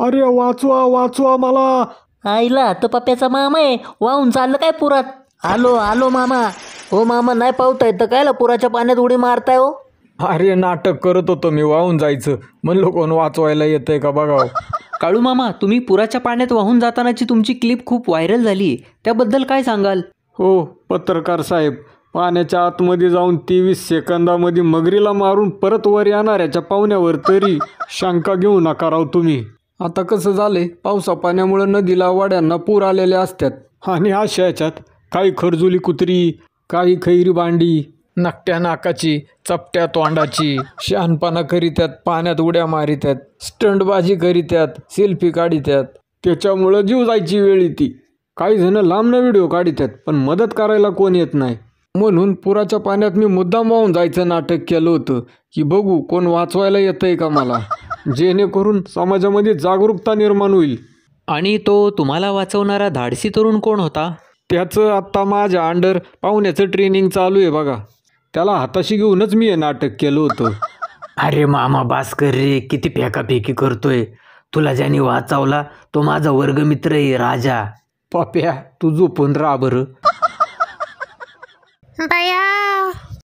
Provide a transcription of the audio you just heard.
अरे वाचवा वाचवा मला आईला तो पप्प्याचा मामा आहे वाहून चाललं काय पुरात आलो आलो मामा हो मामा नाही पावता तर कायला पुराच्या पाण्यात उडी मारताय हो अरे नाटक करत होतो मी वाहून जायचं म्हणलो कोण वाचवायला येतंय का बघा काळू मामा तुम्ही पुराच्या पाण्यात वाहून जातानाची तुमची क्लिप खूप व्हायरल झाली त्याबद्दल काय सांगाल हो पत्रकार साहेब पाण्याच्या आतमध्ये जाऊन तेवीस सेकंदामध्ये मगरीला मारून परत वर येणाऱ्याच्या पाहुण्यावर तरी शंका घेऊ नका राव तुम्ही आता कसं झालंय पावसा पाण्यामुळं नदीला वाड्यांना पूर आलेले असतात आणि अशा याच्यात काही खरजुली कुत्री काही खैरी भांडी नकट्या नाकाची चपट्या तोंडाची शहाणपणा करीत्यात पाण्यात उड्या मारित्यात स्टंटबाजी करीत्यात सेल्फी काढित्यात त्याच्यामुळं जीव जायची वेळ येते काही जण लांबनं व्हिडिओ काढित्यात पण मदत करायला कोण येत नाही म्हणून पुराच्या पाण्यात मी मुद्दाम वाहून जायचं नाटक केलं होतं की बघू कोण वाचवायला येतंय का मला जेणेकरून समाजामध्ये जागरूकता निर्माण होईल आणि तो तुम्हाला वाचवणारा धाडसी तरुण कोण होता त्याचं आत्ता माझ्या अंडर पाहुण्याचं ट्रेनिंग चालू आहे बघा त्याला हाताशी घेऊनच मी हे नाटक केलं होतं अरे मामा भास्कर रे किती फेकाफेकी करतोय तुला ज्याने वाचवला तो माझा वर्गमित्र आहे राजा पप्या तू झोपून राहा बरं